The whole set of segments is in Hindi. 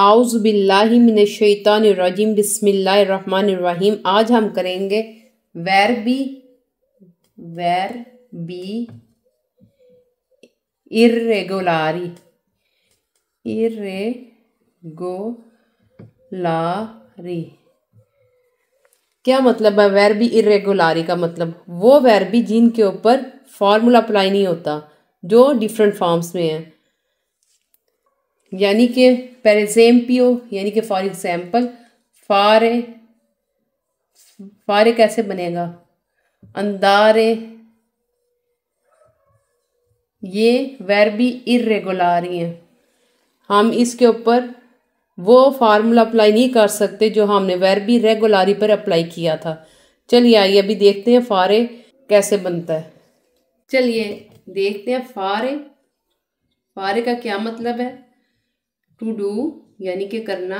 आउज़बिल्लिमिनशैतानरजीम बिसमीम आज हम करेंगे वैर बी वैर बी इरेगोलारी इरेगोलारी क्या मतलब है वैर बी इरेगोलारी का मतलब वो वैर बी जिनके ऊपर फार्मूला अप्लाई नहीं होता जो डिफरेंट फॉर्म्स में है यानी कि पेरेजेम्पियो यानी कि फॉर एग्ज़ाम्पल फारे फारे कैसे बनेगा अंदारे ये वेरबी इरेगुलारी हैं हम इसके ऊपर वो फार्मूला अप्लाई नहीं कर सकते जो हमने वेरबी रेगुलारी पर अप्लाई किया था चलिए आइए अभी देखते हैं फारे कैसे बनता है चलिए देखते हैं फारे फारे का क्या मतलब है टू डू यानी कि करना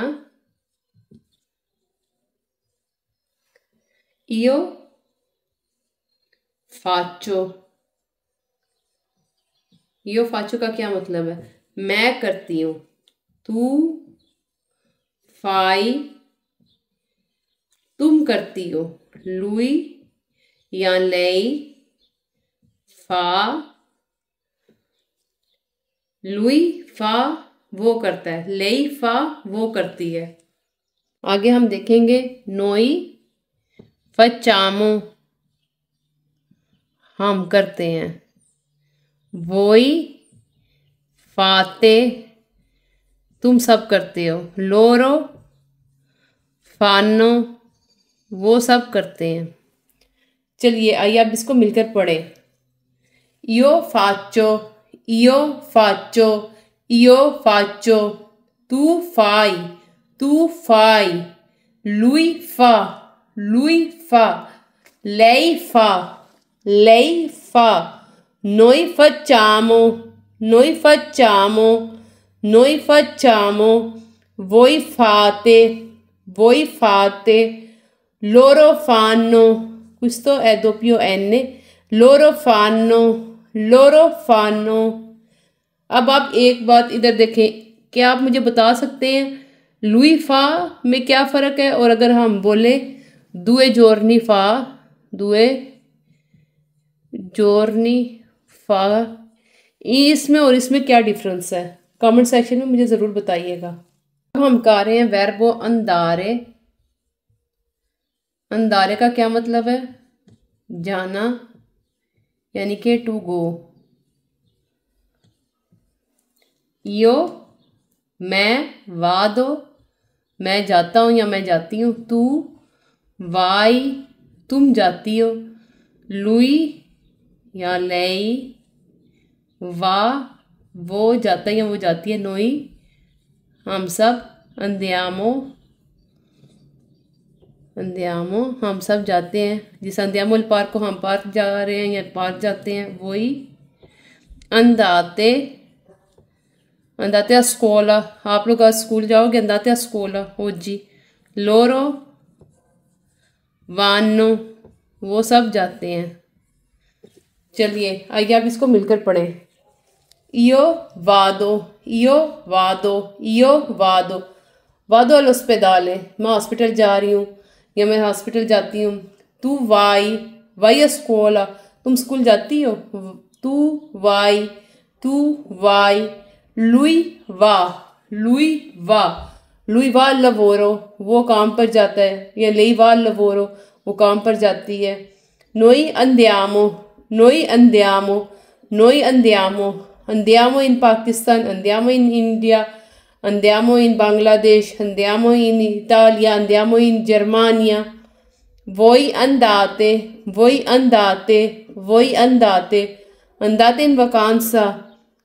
ईओ फाचो यो फाचो का क्या मतलब है मैं करती हूँ तू फाई तुम करती हो लुई या लई फा लुई फा वो करता है लेई फा वो करती है आगे हम देखेंगे नोई फचामो हम करते हैं वोई फाते तुम सब करते हो लोरो फानो वो सब करते हैं चलिए आइए आप इसको मिलकर पढ़ें यो फाचो यो फाचो Io faccio, tu fai, tu fai, lui fa, lui fa, lei fa, lei fa, noi facciamo, noi facciamo, noi facciamo, voi fate, voi fate, loro fanno, questo è doppio N, loro fanno, loro fanno अब आप एक बात इधर देखें क्या आप मुझे बता सकते हैं लुई फा में क्या फ़र्क है और अगर हम बोले दुए जोरनी फा दुए जोरनी फा इसमें और इसमें क्या डिफरेंस है कमेंट सेक्शन में मुझे ज़रूर बताइएगा अब हम कह रहे हैं वैरबो अंदारे अंदारे का क्या मतलब है जाना यानी कि टू गो यो मैं वा दो मैं जाता हूँ या मैं जाती हूँ तू वाई तुम जाती हो लुई या लई वा वो जाता है या वो जाती है नोई हम सब अंध्यामो अंध्यामो हम सब जाते हैं जिस अंध्यामो पार्क को हम पार्क जा रहे हैं या पार्क जाते हैं वही अंधाते andate a scuola, आप लोग स्कूल जाओगे andate a scuola oggi, loro vanno, वो सब जाते हैं चलिए आइए आप इसको मिलकर पढ़ें io vado, io vado, वादो vado, vado है मैं हॉस्पिटल जा रही हूँ या मैं हॉस्पिटल जाती हूँ तू वाई वाई स्कूल तुम स्कूल जाती हो तू वाई तू वाई लुई वाह लुई वाह लुई वाह लवोरो वो काम पर जाता है या लई वाह लवोरो वो काम पर जाती है नोई अंध्यामो नोई अंध्यामो नोई अंध्यामो अंध्यामो इन पाकिस्तान अंध्यामो इन इंडिया अंध्यामो इन बांग्लादेश अंध्यामो इन इतालिया अंध्यामो इन जर्मानिया वही अंदाते वही अंदाते वही अंदाते अंदाते इन वकानसा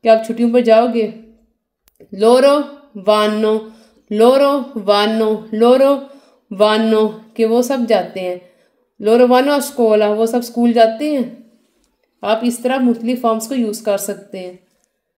कि आप छुट्टियों पर जाओगे लोरो वानो लोरो वानो लोरो वानो के वो सब जाते हैं लोरो वानो स्कूल वो सब स्कूल जाते हैं आप इस तरह मुख्तलिफ फॉर्म्स को यूज़ कर सकते हैं